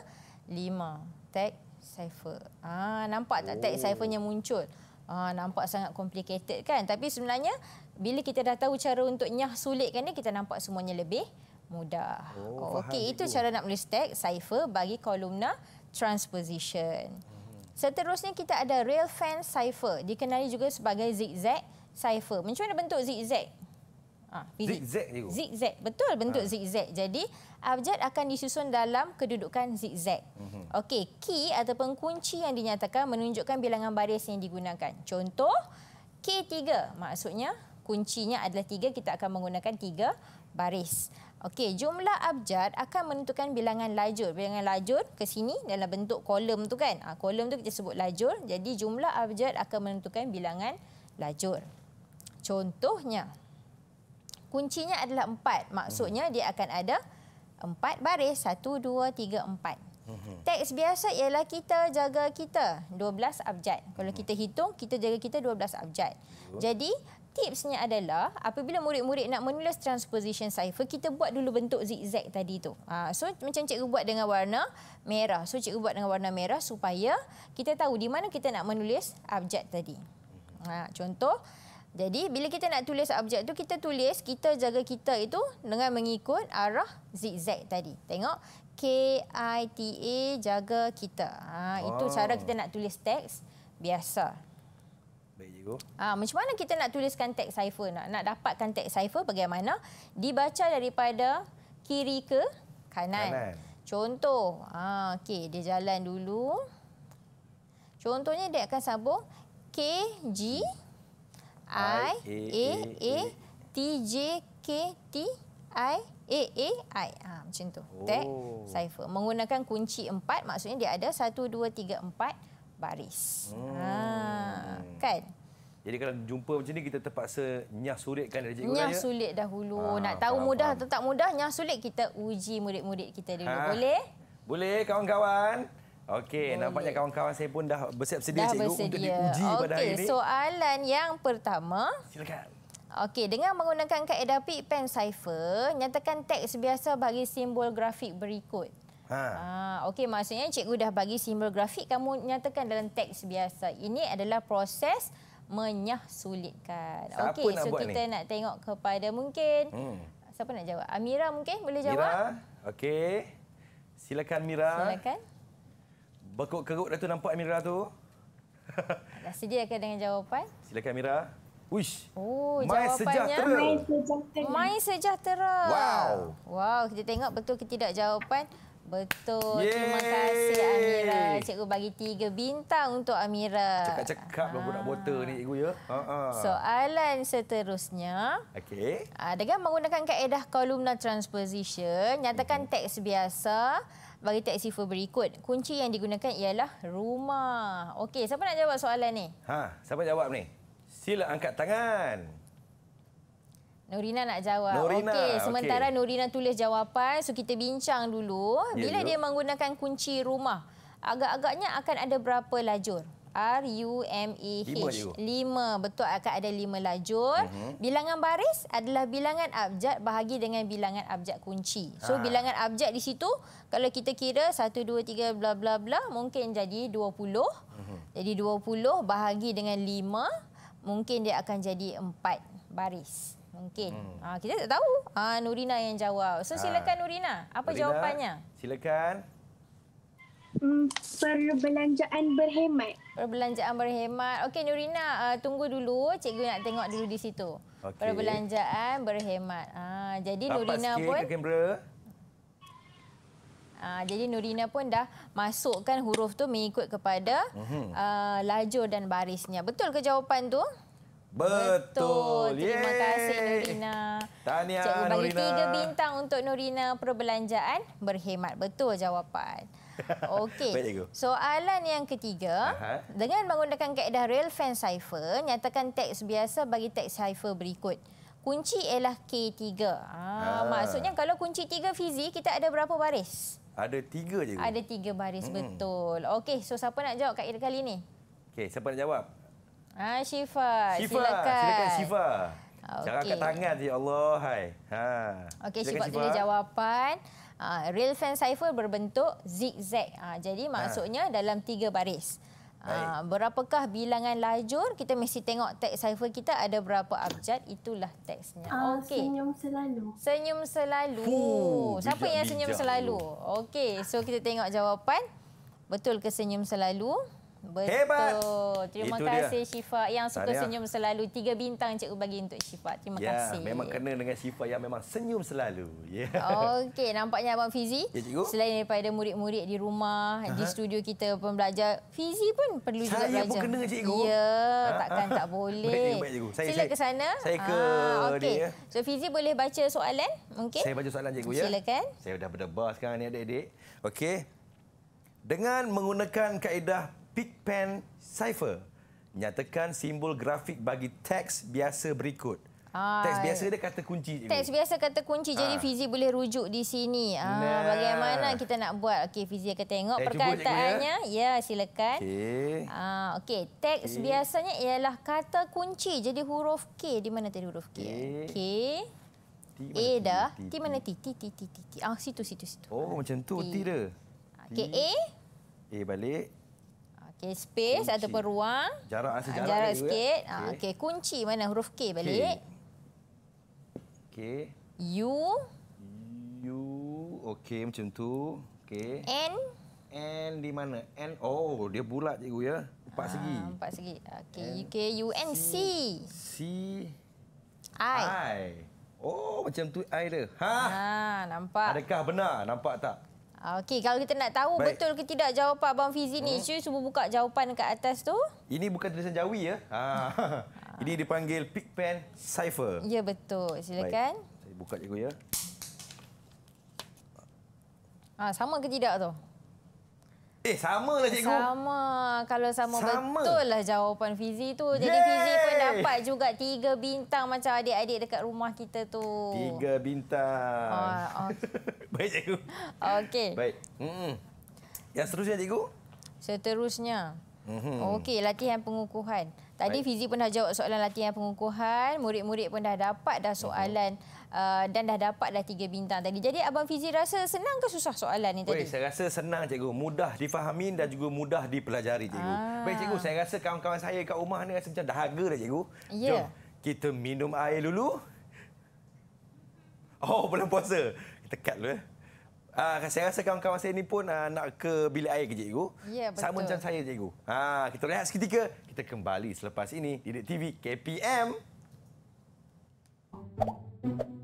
lima. Tag cipher. Ah, nampak tak oh. tag ciphernya muncul? Ah, nampak sangat complicated kan? Tapi sebenarnya bila kita dah tahu cara untuk nyah sulitkan ni, kita nampak semuanya lebih mudah. Oh, Okey, itu cara nak menulis tag cipher bagi kolumna transposition. Hmm. Seterusnya kita ada Real Fan Cipher, dikenali juga sebagai Zigzag Cipher. Macam mana bentuk zigzag? Ha, zigzag je. Zigzag. Betul bentuk ha. Ah. zigzag. Jadi abjad akan disusun dalam kedudukan zigzag. Mm -hmm. Okey, key ataupun kunci yang dinyatakan menunjukkan bilangan baris yang digunakan. Contoh K3. Maksudnya kuncinya adalah 3 kita akan menggunakan 3 baris. Okey, jumlah abjad akan menentukan bilangan lajur. Bilangan lajur ke sini dalam bentuk kolom tu kan. Ha, kolom tu kita sebut lajur. Jadi jumlah abjad akan menentukan bilangan lajur. Contohnya, kuncinya adalah empat. Maksudnya dia akan ada empat baris. Satu, dua, tiga, empat. Mhm. Teks biasa ialah kita jaga kita 12 abjad. Kalau mhm. kita hitung, kita jaga kita 12 abjad. Jadi tipsnya adalah apabila murid-murid nak menulis transposition cipher, kita buat dulu bentuk zigzag tadi tu. Ha, so macam cikgu buat dengan warna merah. So cikgu buat dengan warna merah supaya kita tahu di mana kita nak menulis abjad tadi. Ha, contoh, jadi bila kita nak tulis abjad tu, kita tulis kita jaga kita itu dengan mengikut arah zigzag tadi. Tengok. K-I-T-A jaga kita. Ha, itu cara kita nak tulis teks biasa. Baik Ah, macam mana kita nak tuliskan teks cipher? Nak, nak dapatkan teks cipher bagaimana? Dibaca daripada kiri ke kanan. kanan. Contoh, ah, okay, dia jalan dulu. Contohnya dia akan sambung K, G, I, I A, A, T, J, K, T, I, A, A, I. Ha, macam tu. Oh. Tag cipher. Menggunakan kunci empat, maksudnya dia ada satu, dua, tiga, empat baris. Hmm. Ha, kan? Jadi kalau jumpa macam ni kita terpaksa nyah suritkan dari cikgu Nyah sulit dahulu. Ha, Nak tahu faham, mudah atau tak mudah nyah sulit kita uji murid-murid kita dulu. Ha. Boleh? Boleh kawan-kawan. Okey, nampaknya kawan-kawan saya pun dah bersiap sedia dah cikgu bersedia. untuk diuji okay, pada hari ini. soalan yang pertama. Silakan. Okey, dengan menggunakan kaedah pig pen cipher, nyatakan teks biasa bagi simbol grafik berikut. Ha. Ah, Okey, maksudnya cikgu dah bagi simbol grafik kamu nyatakan dalam teks biasa. Ini adalah proses menyah sulitkan. Okey, so kita ni? nak tengok kepada mungkin. Hmm. Siapa nak jawab? Amira mungkin boleh jawab? Mira, okey. Silakan Mira. Silakan. Bekuk kerut dah tu nampak Mira tu. Dah sediakan dengan jawapan. Silakan Mira. Uish. Oh, Mai jawapannya. Mai sejahtera. Mai sejahtera. Wow. Wow, kita tengok betul ke tidak jawapan. Betul. Yeay. Terima kasih Amira. Cikgu bagi tiga bintang untuk Amira. Cakap-cakap lah budak bota ni, cikgu ya. Ha -ha. Soalan seterusnya. Okey. Ah, dengan menggunakan kaedah columna transposition, nyatakan okay. Mhm. teks biasa bagi teks sifar berikut. Kunci yang digunakan ialah rumah. Okey, siapa nak jawab soalan ni? Ha, siapa jawab ni? Sila angkat tangan. Nurina nak jawab. Okey, sementara okay. Norina tulis jawapan, so kita bincang dulu. Ya, Bila yeah, dia menggunakan kunci rumah, agak-agaknya akan ada berapa lajur? R U M E H. 5. Betul akan ada 5 lajur. Uh mhm. -huh. Bilangan baris adalah bilangan abjad bahagi dengan bilangan abjad kunci. So ha. bilangan abjad di situ kalau kita kira 1 2 3 bla bla bla mungkin jadi 20. Uh -huh. Jadi 20 bahagi dengan 5 mungkin dia akan jadi 4 baris mungkin. Hmm. Ah, kita tak tahu. Ah, Nurina yang jawab. So ah. silakan ah. Nurina, apa Nurina, jawapannya? Silakan. Hmm, perbelanjaan berhemat. Perbelanjaan berhemat. Okey Nurina, uh, tunggu dulu. Cikgu nak tengok dulu di situ. Okay. Perbelanjaan berhemat. Ah, jadi Dapat Nurina sikit pun ke kamera. Uh, jadi Nurina pun dah masukkan huruf tu mengikut kepada uh, lajur dan barisnya. Betul ke jawapan tu? Betul. Betul. Terima Yeay. kasih Norina. Tahniah Cikgu bagi tiga bintang untuk Norina perbelanjaan. Berhemat. Betul jawapan. Okey. Soalan yang ketiga. Aha. Dengan menggunakan kaedah real fan cipher, nyatakan teks biasa bagi teks cipher berikut. Kunci ialah K3. Ah, ha. maksudnya kalau kunci tiga fizik, kita ada berapa baris? Ada tiga je. Ada tiga baris, hmm. betul. Okey, so siapa nak jawab kaedah kali ini? Okey, siapa nak jawab? Ha Syifa, Syifa. silakan. Silakan Syifa. Okay. Jangan angkat tangan ya Allah. Hai. Ha. Okey Syifa, Syifa tulis jawapan. Ha, real fan cipher berbentuk zigzag. Ha, jadi ha. maksudnya ha. dalam tiga baris. Ha, berapakah bilangan lajur? Kita mesti tengok teks cipher kita ada berapa abjad. Itulah teksnya. Uh, ah, okay. Senyum selalu. Senyum selalu. Fuh, Siapa bijak, yang senyum bijak. selalu? Okey, so kita tengok jawapan. Betul ke senyum selalu? Betul. Hebat. Terima Itu kasih dia. Syifa yang suka Tahniah. senyum selalu. Tiga bintang cikgu bagi untuk Syifa. Terima ya, kasih. Memang kena dengan Syifa yang memang senyum selalu. Yeah. Okey, nampaknya Abang Fizi. Ya, Selain daripada murid-murid di rumah, Aha. di studio kita pun belajar. Fizi pun perlu saya juga belajar. Saya pun kena, cikgu. Ya, ha, takkan tak boleh. Baik, Baik, Saya, Sila ke sana. Saya ke ha, ah, okay. dia. So, Fizi boleh baca soalan? Mungkin? Saya baca soalan, cikgu. Ya. Silakan. Ya. Saya dah berdebar sekarang ni adik-adik. Okey. Dengan menggunakan kaedah Big pen Cipher nyatakan simbol grafik bagi teks biasa berikut. Ah, teks biasa dia kata kunci. Teks biasa kata kunci. Ah. Jadi Fizi boleh rujuk di sini. Ah, nah. Bagaimana kita nak buat? Okey, Fizi akan tengok Saya eh, perkataannya. Ya. ya, silakan. Okey. Ah, okay. Teks okay. biasanya ialah kata kunci. Jadi huruf K. Di mana tadi huruf K? K. A dah. T mana T? T, T, T, T, Ah, situ, situ, situ. Oh, macam tu. T dia. Okey, A. A balik. Okey, space kunci. ataupun ruang. Jarak rasa jarak, jarak dia ya. sikit. Ha, okey, okay. kunci mana huruf K balik? K. K. U. U. Okey, macam tu. Okey. N. N di mana? N. Oh, dia bulat cikgu ya. Empat ha, segi. Empat segi. Okey, K U N C. C. I. I. Oh, macam tu I dia. Ha. Ha, nampak. Adakah benar? Nampak tak? Ah, okey, kalau kita nak tahu Baik. betul ke tidak jawapan Abang Fizi ni, hmm. cuba buka jawapan dekat atas tu. Ini bukan tulisan Jawi ya. Ha. Ini dipanggil pick pen cipher. Ya betul. Silakan. Baik. Saya buka cikgu ya. Ah, ha, sama ke tidak tu? Eh, sama lah cikgu. Sama. Kalau sama, sama. betul lah jawapan Fizi tu. Jadi Fizi pun dapat juga tiga bintang macam adik-adik dekat rumah kita tu. Tiga bintang. Oh, ah, okay. Ah. Baik, cikgu. Okey. Baik. Mm -mm. Yang seterusnya, cikgu? Seterusnya. Mm -hmm. Okey, latihan pengukuhan. Tadi Baik. Fizi pun dah jawab soalan latihan pengukuhan. Murid-murid pun dah dapat dah mm-hmm. soalan mm -hmm. Uh, dan dah dapat dah tiga bintang tadi. Jadi Abang Fizi rasa senang ke susah soalan ni tadi? Boleh, saya rasa senang cikgu. Mudah difahami dan juga mudah dipelajari cikgu. Aa. Ah. Baik cikgu, saya rasa kawan-kawan saya kat rumah ni rasa macam dahaga dah cikgu. Ya. Yeah. Kita minum air dulu. Oh, belum puasa. Kita cut dulu eh. Ah, Uh, saya rasa kawan-kawan saya ni pun uh, nak ke bilik air ke cikgu. Ya, betul. Sama macam saya cikgu. Ha, uh, kita lihat seketika. Kita kembali selepas ini di TV KPM. Thank you.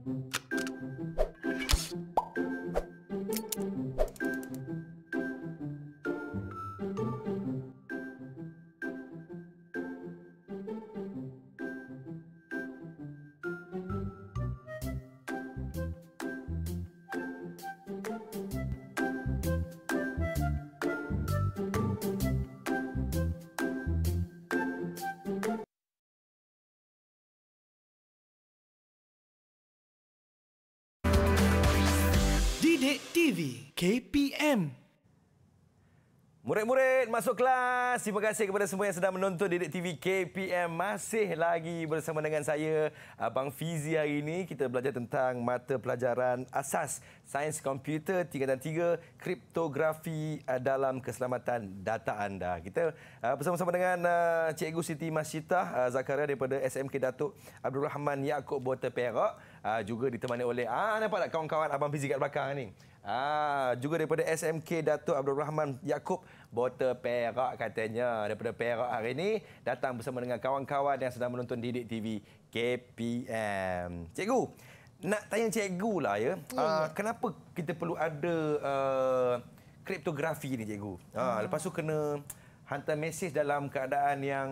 KPM. Murid-murid masuk kelas. Terima kasih kepada semua yang sedang menonton Didik TV KPM. Masih lagi bersama dengan saya, Abang Fizi hari ini. Kita belajar tentang mata pelajaran asas sains komputer tingkatan tiga kriptografi eh, dalam keselamatan data anda. Kita eh, bersama-sama dengan eh, Cikgu Siti Masyidah Zakaria daripada SMK Datuk Abdul Rahman Yaakob Bota Perak. Juga ditemani oleh, ah, nampak tak kawan-kawan Abang Fizi kat belakang ni? Ah, juga daripada SMK Datuk Abdul Rahman Yaakob Bota Perak katanya daripada Perak hari ini datang bersama dengan kawan-kawan yang sedang menonton Didik TV KPM. Cikgu, nak tanya cikgu lah ya. ya, ah, ya. Uh, kenapa kita perlu ada ah, kriptografi uh, ni cikgu? Ha, uh, lepas tu kena hantar mesej dalam keadaan yang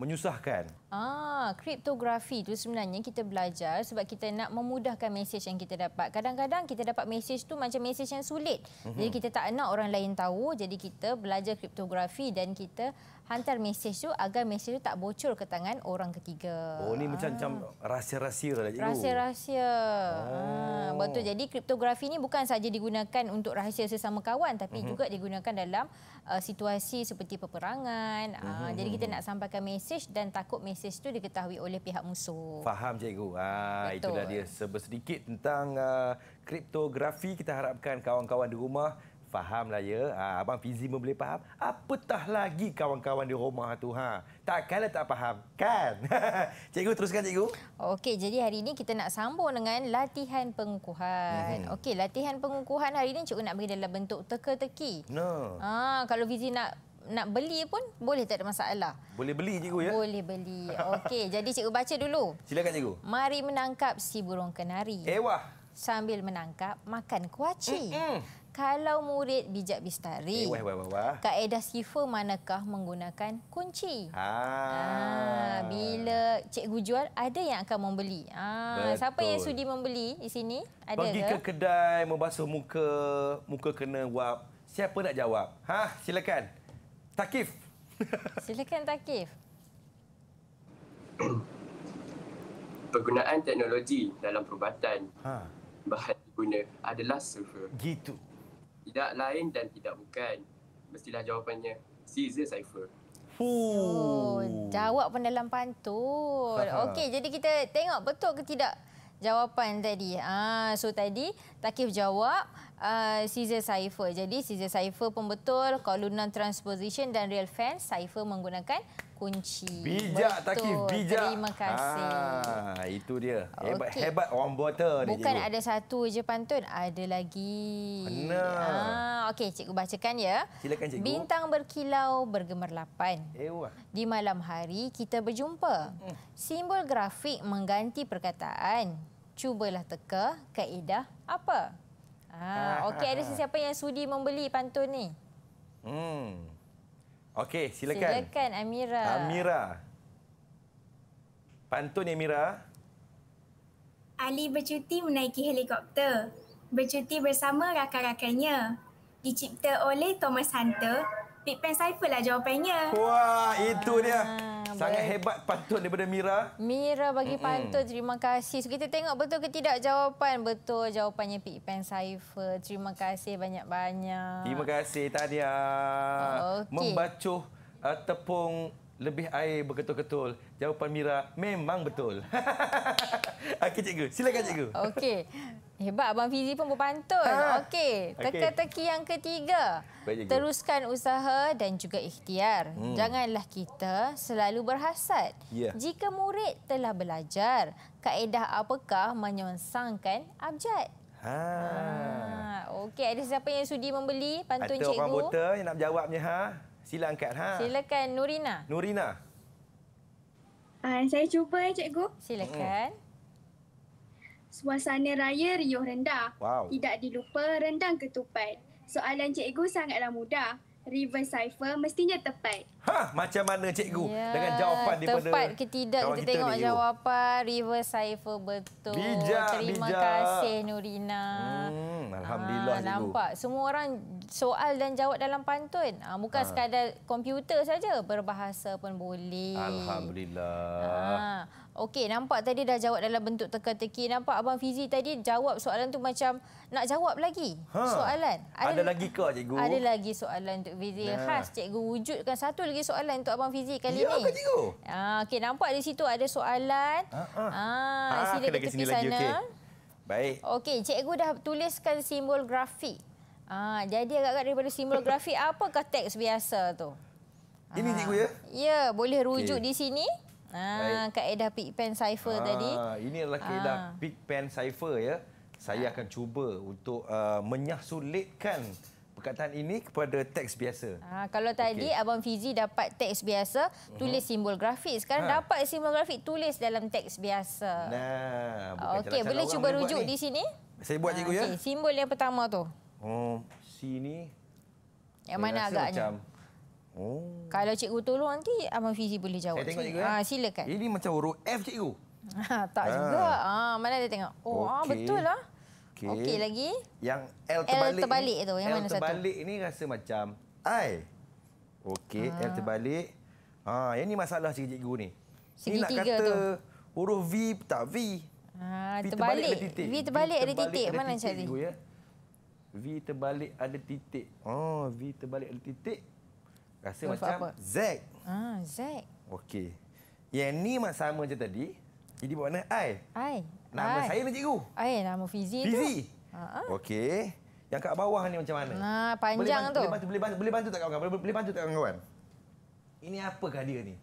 menyusahkan. Ah, kriptografi tu sebenarnya kita belajar sebab kita nak memudahkan mesej yang kita dapat. Kadang-kadang kita dapat mesej tu macam mesej yang sulit. Mm-hmm. Jadi mhm. kita tak nak orang lain tahu, jadi kita belajar kriptografi dan kita hantar mesej tu agar mesej tu tak bocor ke tangan orang ketiga. Oh ni macam ah. macam rahsia-rahsia lah Rahsia-rahsia. Ah, oh. betul. Jadi kriptografi ni bukan saja digunakan untuk rahsia sesama kawan tapi uh-huh. juga digunakan dalam uh, situasi seperti peperangan. Uh-huh. Uh, jadi kita nak sampaikan mesej dan takut mesej tu diketahui oleh pihak musuh. Faham cikgu. Ha itulah dia sebesedikit tentang uh, kriptografi. Kita harapkan kawan-kawan di rumah lah ya. Ha, Abang Fizi pun boleh faham. Apatah lagi kawan-kawan di rumah tu. Ha. Takkanlah tak faham, kan? cikgu, teruskan cikgu. Okey, jadi hari ini kita nak sambung dengan latihan pengukuhan. Mm -hmm. Okey, latihan pengukuhan hari ini cikgu nak bagi dalam bentuk teka-teki. No. Ha, kalau Fizi nak nak beli pun boleh tak ada masalah. Boleh beli cikgu ya? Boleh beli. Okey, jadi cikgu baca dulu. Silakan cikgu. Mari menangkap si burung kenari. Ewah. Sambil menangkap makan kuaci. Mm -mm kalau murid bijak bistari. Eh, wah, wah, wah, wah. Kaedah sifar manakah menggunakan kunci? Ha. ha. bila cikgu jual, ada yang akan membeli. Ha. Siapa yang sudi membeli di sini? Ada Pergi ke kedai, membasuh muka, muka kena wap. Siapa nak jawab? Ha, silakan. Takif. Silakan Takif. Penggunaan teknologi dalam perubatan ha. bahan guna adalah server. Gitu. Tidak lain dan tidak bukan. Mestilah jawapannya Caesar Cipher. Oh, jawab pun dalam pantun. Ha, ha. Okey, jadi kita tengok betul ke tidak jawapan tadi. Ah, so tadi Takif jawab uh, Caesar Cipher. Jadi Caesar Cipher pun betul. Kalau Transposition dan Real Fan, Cypher menggunakan kunci. Bijak Takif, bijak. Terima kasih. Ah, itu dia. Hebat okay. hebat orang buta ni. Bukan ada satu je pantun, ada lagi. Benar. Ah, Okey, cikgu bacakan ya. Silakan cikgu. Bintang berkilau bergemerlapan. Ewa. Di malam hari kita berjumpa. Hmm. Simbol grafik mengganti perkataan. Cubalah teka kaedah apa? Ah, Okey, ada sesiapa yang sudi membeli pantun ni? Hmm. Okey, silakan. Silakan, Amira. Amira. Pantun Amira. Ali bercuti menaiki helikopter. Bercuti bersama rakan-rakannya. Dicipta oleh Thomas Hunter. Big Pen lah jawapannya. Wah, itu dia. Ah yang Sangat baik. hebat pantun daripada Mira. Mira bagi mm -mm. pantun. Terima kasih. So, kita tengok betul ke tidak jawapan. Betul jawapannya Pik e Pen Cypher. Terima kasih banyak-banyak. Terima kasih Tania. Oh, okay. Membacuh uh, tepung lebih air berketul-ketul. Jawapan Mira memang betul. Okey cikgu. Silakan cikgu. Okey. Hebat Abang Fizi pun berpantun. Ha. Okey, teka-teki yang ketiga. Teruskan usaha dan juga ikhtiar. Hmm. Janganlah kita selalu berhasad. Yeah. Jika murid telah belajar, kaedah apakah menyonsangkan abjad? Ha. ha. Okey, ada siapa yang sudi membeli pantun Atau cikgu? Ada orang buta yang nak jawabnya. Ha? Sila angkat. Ha? Silakan Nurina. Nurina. Uh, saya cuba, cikgu. Silakan. Hmm suasana raya riuh rendah. Wow. Tidak dilupa rendang ketupat. Soalan cikgu sangatlah mudah. reverse cipher mestinya tepat. Ha, macam mana cikgu ya, dengan jawapan di mana? Tepat ke tidak kita, kita tengok ni, jawapan reverse cipher betul. Bijak, Terima bijak. kasih Nurina. Hmm, alhamdulillah ha, Nampak semua orang soal dan jawab dalam pantun. Ha, bukan ha. sekadar komputer saja, berbahasa pun boleh. Alhamdulillah. Ha. Okey, nampak tadi dah jawab dalam bentuk teka-teki. Nampak Abang Fizi tadi jawab soalan tu macam nak jawab lagi ha. soalan. Ada, ada lagi ke, Cikgu? Ada lagi soalan untuk Fizi. Nah. Khas, Cikgu wujudkan satu lagi soalan untuk Abang Fizi kali ya, ini. Ya, Cikgu. Ah, Okey, nampak di situ ada soalan. Ha, ha. Ah, ha, sini ke sini sana. okay. Baik. Okey, Cikgu dah tuliskan simbol grafik. Ah, jadi agak-agak daripada simbol grafik, apakah teks biasa tu? Ini, Cikgu, ya? Ah, ya, boleh rujuk okay. di sini. Ah, right. kaedah pig pen cipher ah, tadi. Ini adalah kaedah ah. pig pen cipher ya. Saya ah. akan cuba untuk uh, menyahsulitkan perkataan ini kepada teks biasa. Ah, kalau tadi okay. Abang Fizi dapat teks biasa, mhm. tulis uh -huh. simbol grafik. Sekarang ha. dapat simbol grafik, tulis dalam teks biasa. Nah, okay, boleh cuba rujuk di sini? Saya buat ah, cikgu ah, ya. Simbol yang pertama tu. Oh, C Yang mana agaknya? Macam, Oh. Kalau cikgu tolong nanti Abang Fizi boleh jawab. Saya tengok juga. Ha, silakan. Ini macam huruf F cikgu. Ha, tak ha. juga. Ha, mana dia tengok. Oh, okay. ah, betul lah. Okey okay, lagi. Yang L terbalik. L terbalik ni, tu. Yang L mana terbalik satu? ni rasa macam I. Okey, ha. L terbalik. Ha, yang ni masalah cikgu-cikgu ni. Segi ni nak kata tu. huruf V tak V. Ha, v terbalik, V terbalik, ada titik. Mana cari? Cikgu, ya? V terbalik ada titik. Oh, V terbalik ada titik. Rasa Sofa macam Z. Ah, Z. Okey. Yang ni mak sama je tadi. Jadi buat mana? Ai. Ai. Nama I. saya ni cikgu. I nama Fizi tu. Fizi. Ah. Okey. Yang kat bawah ni macam mana? Ha, nah, panjang boleh tu. Boleh bantu, boleh bantu, tak kawan-kawan? Boleh, boleh bantu tak kawan-kawan? Ini apa kah dia ni?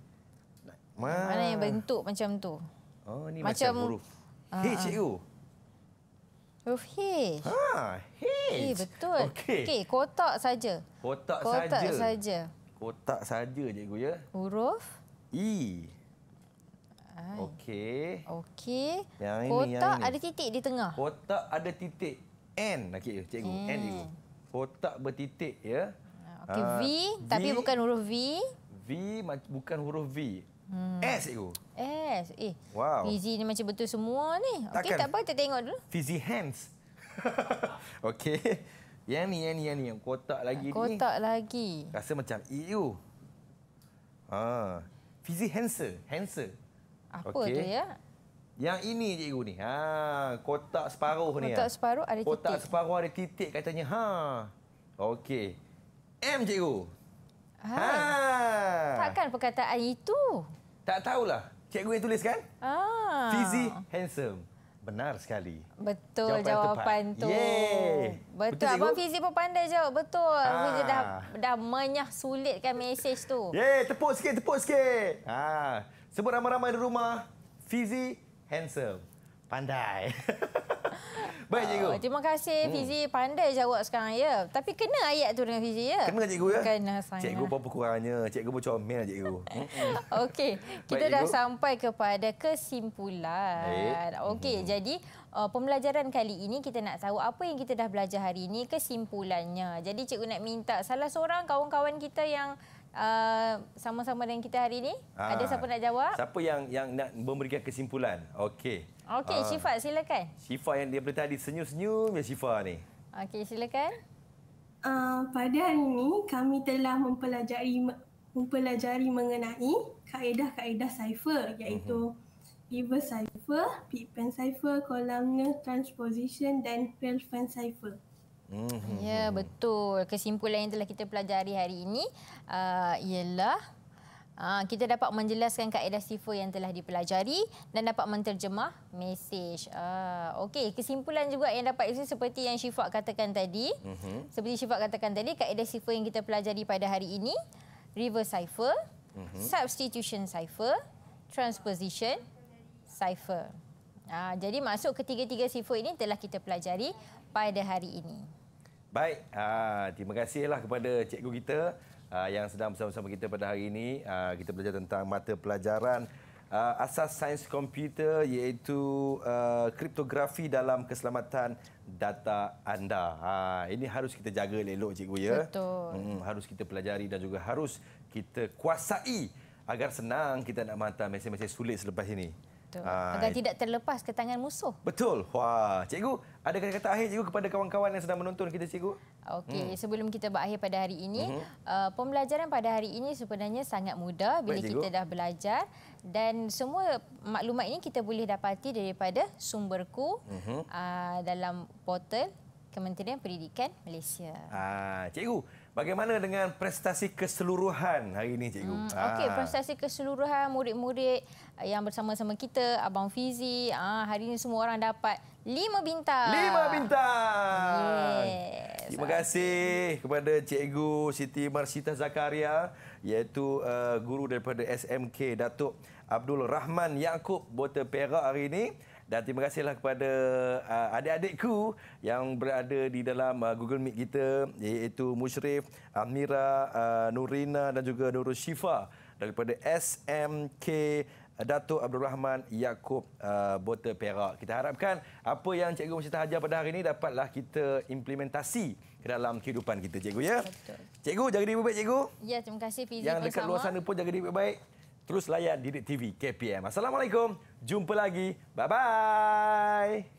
Ma. Mana yang bentuk macam tu? Oh, ni macam, huruf. Ha, ah. hey, cikgu. Huruf H. Ha, H. H eh, betul. Okey, okay, kotak saja. Kotak saja. Kotak saja kotak saja cikgu ya. Huruf E. Okey. Okey. Yang kotak ada titik di tengah. Kotak ada titik N okey cikgu. Hmm. N cikgu. Kotak bertitik ya. Ah, okey V ah, tapi bukan huruf V. V bukan huruf V. Hmm. S cikgu. S. Eh. Wow. Fizy ni macam betul semua ni. Okey tak apa kita tengok dulu. Fizy hands. Okey. Yang ni, yang ni, yang ni. Yang kotak lagi kotak ni. Kotak lagi. Rasa macam EU. Ah, ha. Fizzy Hanser. Hanser. Apa okay. tu ya? Yang ini cikgu ni. Ha. Kotak separuh kotak ni. Kotak ya. separuh ada kotak titik. Kotak separuh ada titik katanya. Ha. Okey. M cikgu. Ha. Takkan perkataan itu. Tak tahulah. Cikgu yang tulis kan? Ah. Fizzy Handsome. Benar sekali. Betul jawapan, jawapan tu. Yeay. Betul. Abang Fizik pun pandai jawab. Betul. Ha. Ah. Fizik dah, dah menyah sulitkan mesej tu. Yeay, tepuk sikit, tepuk sikit. Ha. Sebut ramai-ramai di rumah, Fizik handsome. Pandai. Baik cikgu. Uh, terima kasih hmm. Fizi pandai jawab sekarang ya. Tapi kena ayat tu dengan Fizi ya. Kena cikgu ya. Kena sangat. Cikgu pun kurangnya. Cikgu pun comel cikgu. Okey, kita Baik, dah cikgu. sampai kepada kesimpulan. Okey, hmm. jadi uh, pembelajaran kali ini kita nak tahu apa yang kita dah belajar hari ini kesimpulannya. Jadi cikgu nak minta salah seorang kawan-kawan kita yang uh, sama-sama uh, dengan kita hari ini, ha. ada ah. siapa nak jawab? Siapa yang yang nak memberikan kesimpulan? Okey. Okey, uh, Syifa silakan. Syifa yang dia tadi senyum-senyum ya Syifa ni. Okey, silakan. Uh, pada hari ini kami telah mempelajari mempelajari mengenai kaedah-kaedah cipher iaitu uh-huh. reverse cipher, Pitman cipher, columnar transposition dan Pelfan cipher. Mm-hmm. Ya, betul. Kesimpulan yang telah kita pelajari hari ini uh, ialah Ah, kita dapat menjelaskan kaedah sifo yang telah dipelajari dan dapat menterjemah mesej. Ah, okey, kesimpulan juga yang dapat itu seperti yang Syifa katakan tadi. Mm-hmm. Seperti Syifa katakan tadi, kaedah sifo yang kita pelajari pada hari ini, reverse cipher, mm-hmm. substitution cipher, transposition cipher. Aa, ah, jadi masuk ketiga-tiga sifo ini telah kita pelajari pada hari ini. Baik, aa, terima kasihlah kepada cikgu kita uh, yang sedang bersama-sama kita pada hari ini. Uh, kita belajar tentang mata pelajaran uh, asas sains komputer iaitu uh, kriptografi dalam keselamatan data anda. Ha, ini harus kita jaga elok-elok cikgu ya. Betul. Hmm, harus kita pelajari dan juga harus kita kuasai agar senang kita nak mata mesej-mesej sulit selepas ini. Betul. Ha, Agar tidak terlepas ke tangan musuh. Betul. Wah, cikgu, ada kata-kata akhir cikgu kepada kawan-kawan yang sedang menonton kita cikgu? Okey, hmm. sebelum kita berakhir pada hari ini, hmm. uh, pembelajaran pada hari ini sebenarnya sangat mudah bila Baik, kita dah belajar dan semua maklumat ini kita boleh dapati daripada sumberku hmm. uh, dalam portal Kementerian Pendidikan Malaysia. Ah, cikgu Bagaimana dengan prestasi keseluruhan hari ini, Cikgu? Hmm, ah. Okey, prestasi keseluruhan murid-murid yang bersama-sama kita Abang Fizi ah, hari ini semua orang dapat lima bintang lima bintang yes. terima kasih kepada Cikgu Siti Marsita Zakaria iaitu uh, guru daripada SMK Datuk Abdul Rahman Yaakob Bota Perak hari ini dan terima kasihlah kepada uh, adik-adikku yang berada di dalam uh, Google Meet kita iaitu Mushrif, Amira, uh, Nurina dan juga Nurul Syifa daripada SMK Datuk Abdul Rahman Yaakob uh, Bota Perak. Kita harapkan apa yang Cikgu Mesti Hajar pada hari ini dapatlah kita implementasi ke dalam kehidupan kita, Cikgu. ya. Cikgu, jaga diri baik, Cikgu. Ya, terima kasih. PZ yang dekat bersama. luar sana pun jaga diri baik. Terus layan Didik TV KPM. Assalamualaikum. Jumpa lagi. Bye-bye.